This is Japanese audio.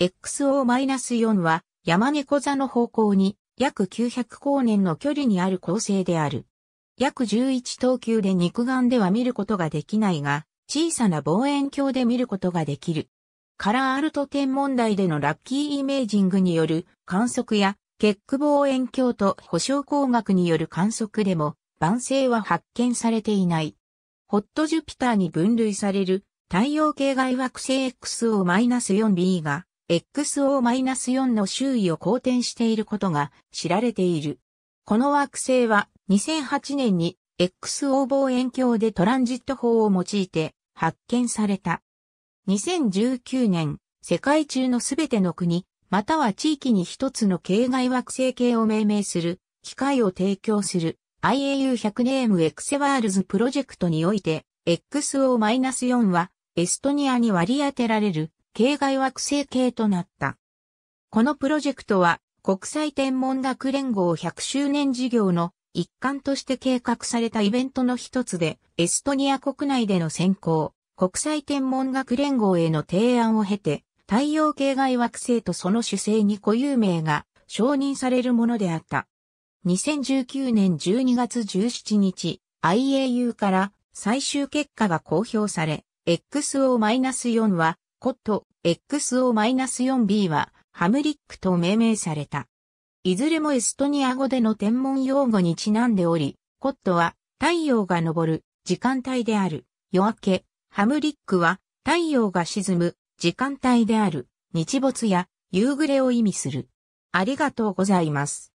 XO-4 は山猫座の方向に約900光年の距離にある恒星である。約11等級で肉眼では見ることができないが、小さな望遠鏡で見ることができる。カラーアルト天文台でのラッキーイメージングによる観測や、結句望遠鏡と保証工学による観測でも、晩星は発見されていない。ホットジュピターに分類される太陽系外惑星 XO-4b が XO-4 の周囲を公転していることが知られている。この惑星は2008年に XO 望遠鏡でトランジット法を用いて発見された。2019年、世界中のすべての国、または地域に一つの系外惑星系を命名する、機械を提供する IAU100 ネームエクセワールズプロジェクトにおいて、XO-4 はエストニアに割り当てられる系外惑星系となった。このプロジェクトは国際天文学連合100周年事業の一環として計画されたイベントの一つで、エストニア国内での選考、国際天文学連合への提案を経て、太陽系外惑星とその主星に固有名が承認されるものであった。2019年12月17日、IAU から最終結果が公表され、XO-4 は、コット、XO-4B はハムリックと命名された。いずれもエストニア語での天文用語にちなんでおり、コットは太陽が昇る時間帯である夜明け、ハムリックは太陽が沈む時間帯である日没や夕暮れを意味する。ありがとうございます。